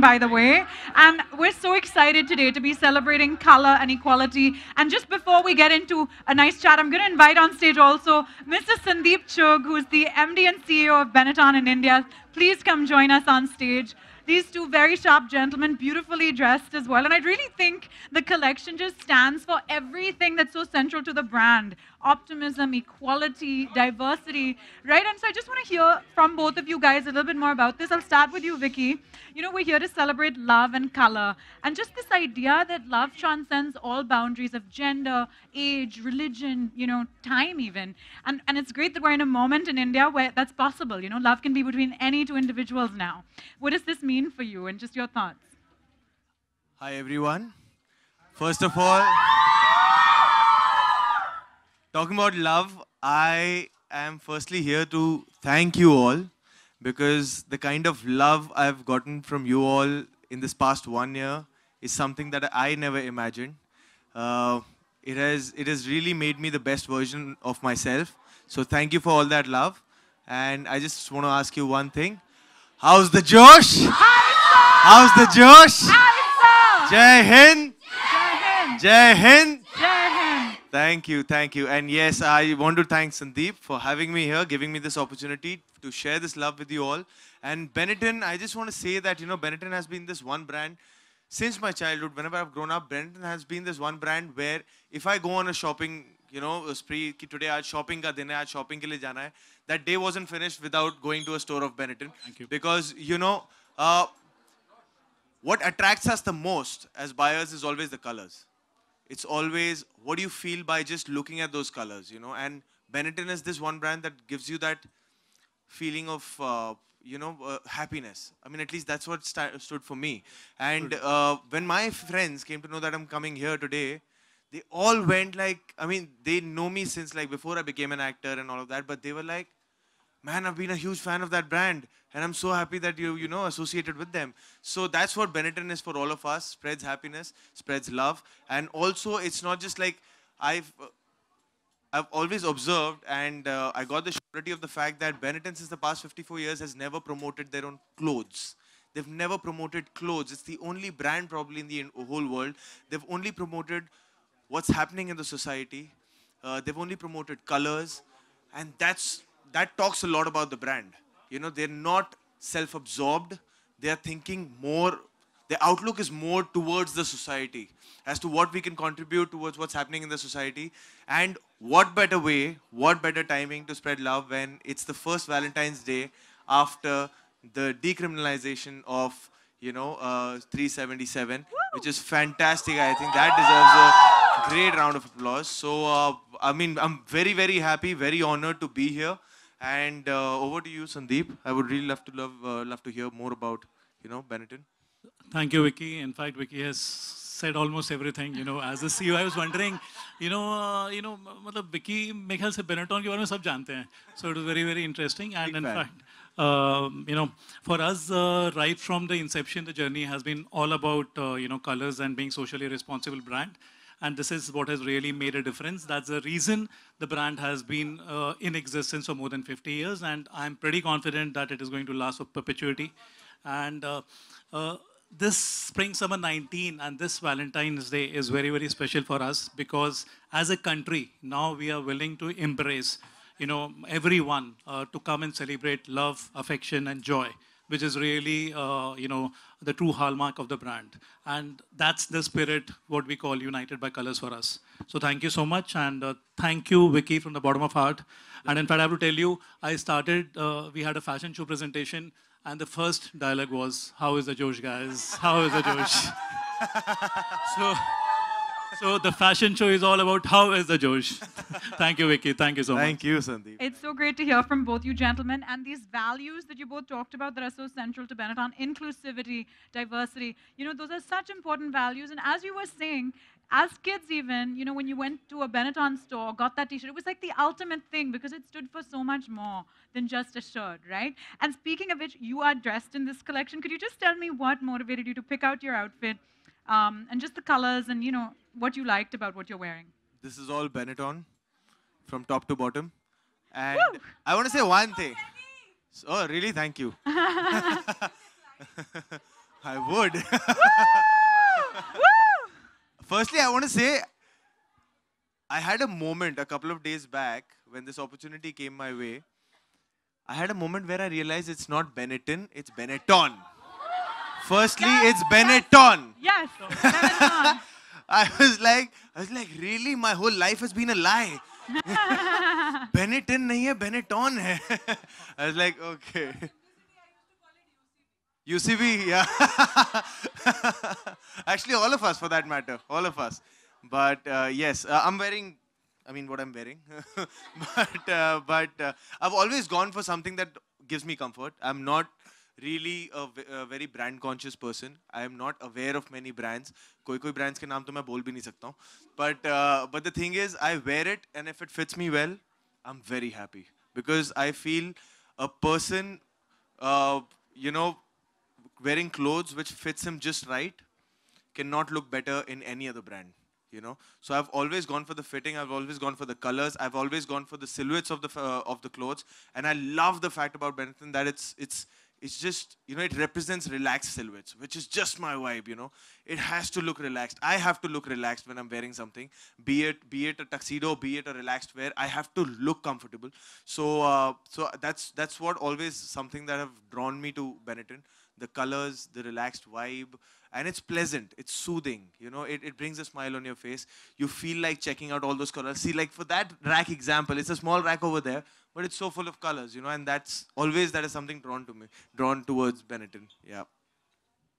by the way. And we're so excited today to be celebrating color and equality. And just before we get into a nice chat, I'm going to invite on stage also Mr. Sandeep Chug, who's the MD and CEO of Benetton in India. Please come join us on stage these two very sharp gentlemen, beautifully dressed as well. And I really think the collection just stands for everything that's so central to the brand optimism, equality, diversity, right? And so I just want to hear from both of you guys a little bit more about this. I'll start with you, Vicky. You know, we're here to celebrate love and color. And just this idea that love transcends all boundaries of gender, age, religion, you know, time even. And, and it's great that we're in a moment in India where that's possible. You know, love can be between any two individuals now. What does this mean for you and just your thoughts? Hi, everyone. First of all, talking about love, I am firstly here to thank you all because the kind of love I've gotten from you all in this past one year is something that I never imagined. Uh, it has it has really made me the best version of myself. So thank you for all that love. And I just want to ask you one thing. How's the Josh? How's the Josh? Jai Hind. Jai Hind. Jai Hind. Thank you, thank you. And yes, I want to thank Sandeep for having me here, giving me this opportunity to share this love with you all. And Benetton, I just want to say that, you know, Benetton has been this one brand since my childhood. Whenever I've grown up, Benetton has been this one brand where if I go on a shopping, you know, spree, ki today aaj shopping ka din hai, aaj shopping ke liye jana hai, that day wasn't finished without going to a store of Benetton. Thank you. Because, you know, uh, what attracts us the most as buyers is always the colors it's always what do you feel by just looking at those colors, you know? And Benetton is this one brand that gives you that feeling of, uh, you know, uh, happiness. I mean, at least that's what st stood for me. And uh, when my friends came to know that I'm coming here today, they all went like, I mean, they know me since like before I became an actor and all of that, but they were like, man, I've been a huge fan of that brand. And I'm so happy that you, you know, associated with them. So that's what Benetton is for all of us. Spreads happiness, spreads love. And also, it's not just like I've... I've always observed, and uh, I got the surety of the fact that Benetton, since the past 54 years, has never promoted their own clothes. They've never promoted clothes. It's the only brand probably in the whole world. They've only promoted what's happening in the society. Uh, they've only promoted colors, and that's that talks a lot about the brand. You know, they're not self-absorbed. They're thinking more, their outlook is more towards the society as to what we can contribute towards what's happening in the society. And what better way, what better timing to spread love when it's the first Valentine's Day after the decriminalization of, you know, uh, 377, Woo! which is fantastic. I think that deserves a great round of applause. So, uh, I mean, I'm very, very happy, very honored to be here. And uh, over to you, Sandeep. I would really love to love uh, love to hear more about you know Benetton. Thank you, Vicky. In fact, Vicky has said almost everything. You know, as a CEO, I was wondering, you know, uh, you know, मतलब Vicky मेरे ख्याल से Benetton के बारे में सब जानते हैं. So it was very very interesting. And Big in fan. fact, uh, you know, for us, uh, right from the inception, the journey has been all about uh, you know colors and being socially responsible brand. And this is what has really made a difference. That's the reason the brand has been uh, in existence for more than 50 years. And I'm pretty confident that it is going to last for perpetuity. And uh, uh, this spring summer 19 and this valentine's day is very very special for us because as a country now we are willing to embrace you know everyone uh, to come and celebrate love affection and joy which is really, uh, you know, the true hallmark of the brand. And that's the spirit, what we call united by colors for us. So thank you so much. And uh, thank you, Vicky, from the bottom of heart. And in fact, I have to tell you, I started, uh, we had a fashion show presentation. And the first dialogue was, how is the Josh, guys? How is the Josh? so so the fashion show is all about how is the Josh. Thank you, Vicky. Thank you so Thank much. Thank you, Sandeep. It's so great to hear from both you gentlemen and these values that you both talked about that are so central to Benetton, inclusivity, diversity. You know, those are such important values. And as you were saying, as kids even, you know, when you went to a Benetton store, got that t-shirt, it was like the ultimate thing because it stood for so much more than just a shirt, right? And speaking of which, you are dressed in this collection. Could you just tell me what motivated you to pick out your outfit um, and just the colors and you know what you liked about what you're wearing. This is all Benetton, from top to bottom, and Woo! I want to say one thing. So, oh, really? Thank you. I would. Woo! Woo! Firstly, I want to say I had a moment a couple of days back when this opportunity came my way. I had a moment where I realized it's not Benetton, it's Benetton. Firstly, yes, it's Benetton. Yes, Benetton. I was like, I was like, really? My whole life has been a lie. Benetton nahi hai, Benetton hai. I was like, okay. UCB, yeah. Actually, all of us for that matter, all of us. But uh, yes, uh, I'm wearing I mean, what I'm wearing. but uh, but uh, I've always gone for something that gives me comfort. I'm not really a, a very brand conscious person. I am not aware of many brands. Koi koi brands ke naam to main bol bhi nahi sakta. But uh, but the thing is, I wear it, and if it fits me well, I'm very happy because I feel a person, uh, you know, wearing clothes which fits him just right cannot look better in any other brand you know so i've always gone for the fitting i've always gone for the colors i've always gone for the silhouettes of the uh, of the clothes and i love the fact about benetton that it's it's it's just you know it represents relaxed silhouettes which is just my vibe you know it has to look relaxed i have to look relaxed when i'm wearing something be it be it a tuxedo be it a relaxed wear i have to look comfortable so uh, so that's that's what always something that have drawn me to benetton the colors the relaxed vibe and it's pleasant it's soothing you know it, it brings a smile on your face you feel like checking out all those colors see like for that rack example it's a small rack over there but it's so full of colors, you know, and that's always that is something drawn to me, drawn towards Benetton. Yeah.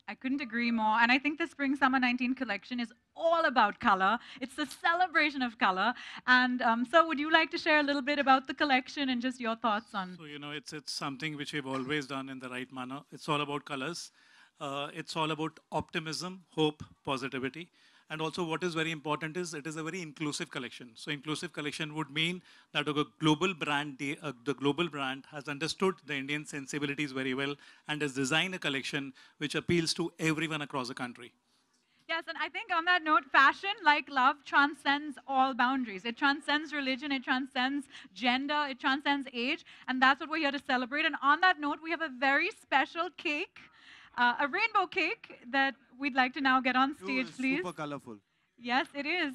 I couldn't agree more. And I think the Spring Summer 19 collection is all about color. It's the celebration of color. And um, so, would you like to share a little bit about the collection and just your thoughts on? So you know, it's it's something which we've always done in the right manner. It's all about colors. Uh, it's all about optimism, hope, positivity. And also what is very important is it is a very inclusive collection. So inclusive collection would mean that a global brand, the, uh, the global brand has understood the Indian sensibilities very well and has designed a collection which appeals to everyone across the country. Yes, and I think on that note, fashion, like love, transcends all boundaries. It transcends religion, it transcends gender, it transcends age, and that's what we're here to celebrate. And on that note, we have a very special cake uh, a rainbow cake that we'd like to now get on stage, please. Super colorful. Yes, it is.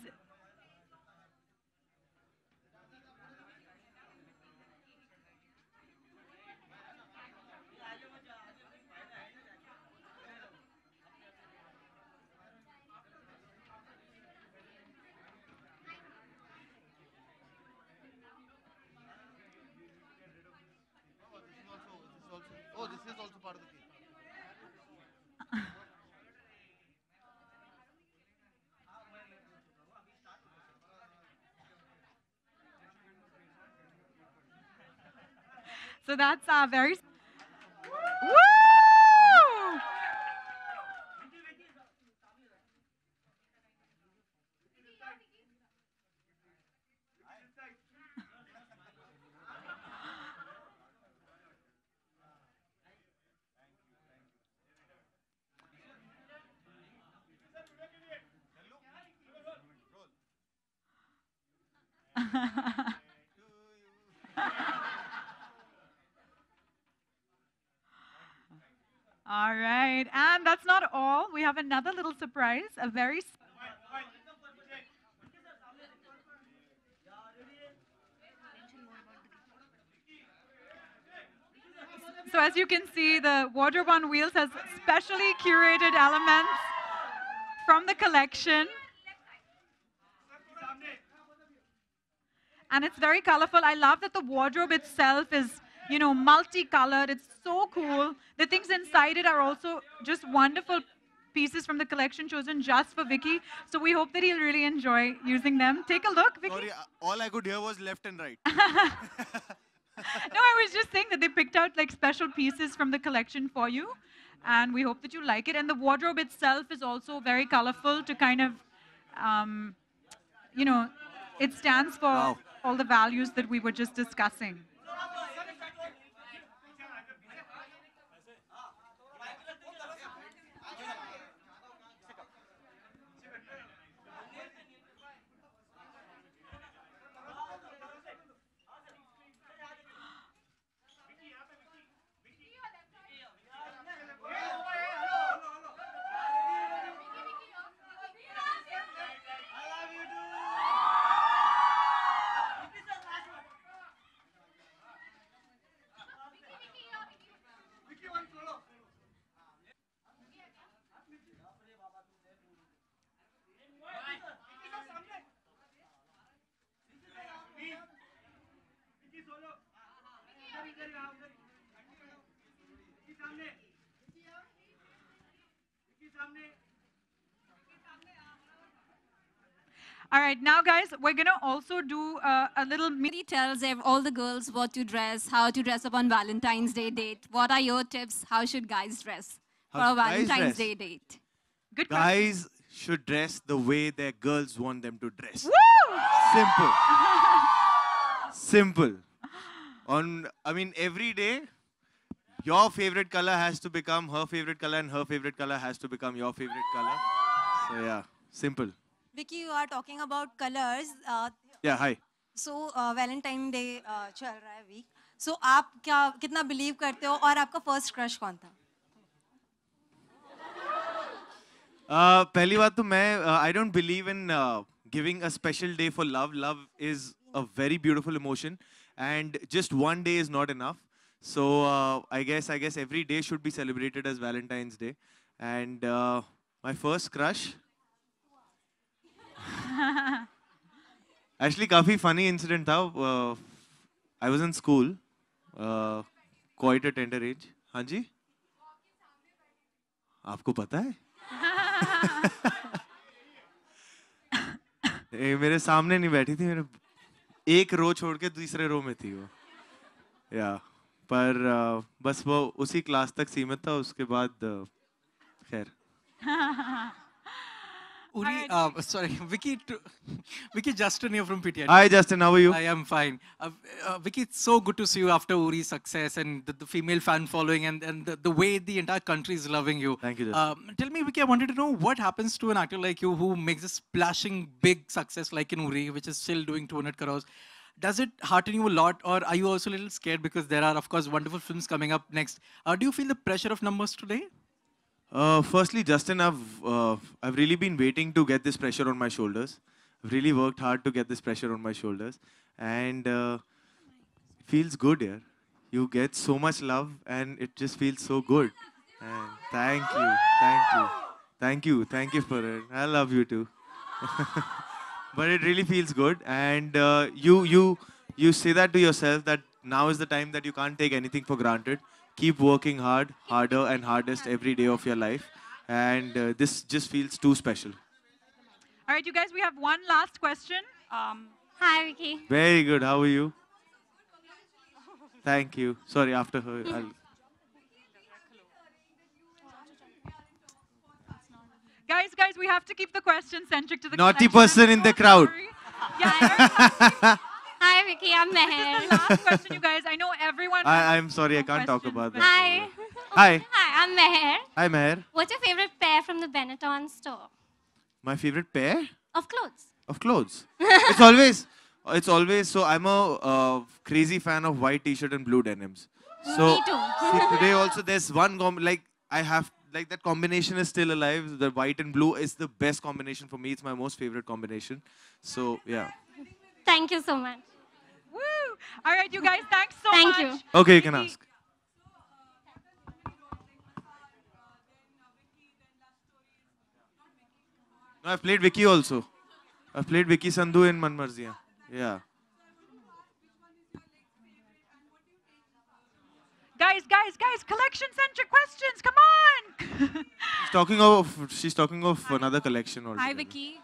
So that's uh, very. Woo! All right. And that's not all. We have another little surprise, a very So as you can see, the wardrobe on wheels has specially curated elements from the collection. And it's very colorful. I love that the wardrobe itself is you know, multicolored. It's so cool. The things inside it are also just wonderful pieces from the collection chosen just for Vicky. So we hope that he'll really enjoy using them. Take a look, Vicky. Sorry, uh, all I could hear was left and right. no, I was just saying that they picked out like special pieces from the collection for you. And we hope that you like it. And the wardrobe itself is also very colorful to kind of, um, you know, it stands for wow. all the values that we were just discussing. All right, now guys, we're gonna also do uh, a little. mini tells all the girls what to dress, how to dress up on Valentine's Day date. What are your tips? How should guys dress how for a Valentine's Day date? Good guys question. should dress the way their girls want them to dress. Woo! Simple. Simple. On, I mean, every day, your favorite color has to become her favorite color, and her favorite color has to become your favorite color. So yeah, simple. Vicky, you are talking about colors. Uh, yeah, hi. So uh, Valentine Day uh, चल रहा है So आप क्या कितना believe करते हो और आपका first crush कौन था? Uh, पहली बात तो मैं I don't believe in giving a special day for love love is a very beautiful emotion and just one day is not enough so I guess I guess every day should be celebrated as Valentine's Day and my first crush actually काफ़ी funny incident था I was in school quite a tender age हाँ जी आपको पता है ए, मेरे सामने नहीं बैठी थी मेरे एक रो छोड़ के दूसरे रो में थी वो या पर uh, बस वो उसी क्लास तक सीमित था उसके बाद uh, खैर Uri, uh, sorry, Vicky, to, Vicky Justin here from PTN. Hi, Justin. How are you? I am fine. Uh, uh, Vicky, it's so good to see you after Uri's success and the, the female fan following and, and the, the, way the entire country is loving you. Thank you, um, tell me, Vicky, I wanted to know what happens to an actor like you who makes a splashing big success like in Uri, which is still doing 200 crores. Does it hearten you a lot or are you also a little scared because there are, of course, wonderful films coming up next? Uh, do you feel the pressure of numbers today? Uh, firstly, Justin, I've, uh, I've really been waiting to get this pressure on my shoulders. I've really worked hard to get this pressure on my shoulders. And uh, feels good here. You get so much love and it just feels so good. And thank you, thank you, thank you, thank you for it. I love you too. but it really feels good. And uh, you, you, you say that to yourself that now is the time that you can't take anything for granted. Keep working hard, harder and hardest every day of your life. And uh, this just feels too special. All right, you guys, we have one last question. Um, Hi, Vicky. Very good. How are you? Thank you. Sorry, after her. I'll... Guys, guys, we have to keep the question centric to the naughty person in the crowd. yeah, Hi, Vicky. I'm Meher. This is the last question, you guys. I know everyone. I, I'm sorry, I can't talk about that. Hi. Hi. Hi, I'm Meher. Hi, Meher. What's your favorite pair from the Benetton store? My favorite pair? Of clothes. Of clothes. it's always, it's always. So I'm a uh, crazy fan of white t-shirt and blue denims. So Me too. see, today also there's one like I have like that combination is still alive. The white and blue is the best combination for me. It's my most favorite combination. So yeah. Thank you so much. Woo! All right, you guys, thanks so Thank much. Thank you. Okay, you can ask. No, I've played Vicky also. I've played Vicky Sandhu in Manmarzia. Yeah. Guys, guys, guys, collection-centric questions, come on! she's talking of, she's talking of another collection also. Hi, Vicky.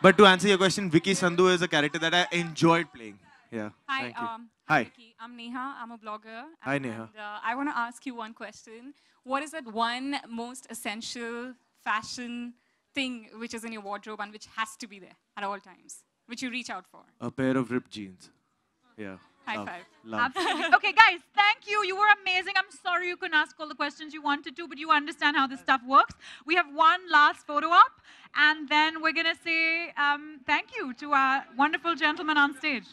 but to answer your question, Vicky Sandhu is a character that I enjoyed playing. Yeah. Hi. Thank you. Um, Hi. I'm Neha. I'm a blogger. Hi, and, Neha. Uh, I want to ask you one question. What is that one most essential fashion thing which is in your wardrobe and which has to be there at all times, which you reach out for? A pair of ripped jeans. Yeah. High love, five. Love. okay, guys, thank you. You were amazing. I'm sorry you couldn't ask all the questions you wanted to, but you understand how this stuff works. We have one last photo up, and then we're going to say um, thank you to our wonderful gentleman on stage.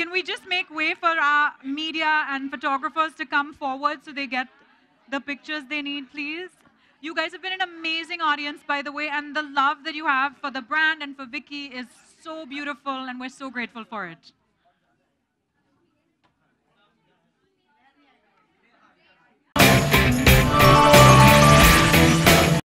Can we just make way for our media and photographers to come forward so they get the pictures they need, please? You guys have been an amazing audience, by the way, and the love that you have for the brand and for Vicky is so beautiful, and we're so grateful for it.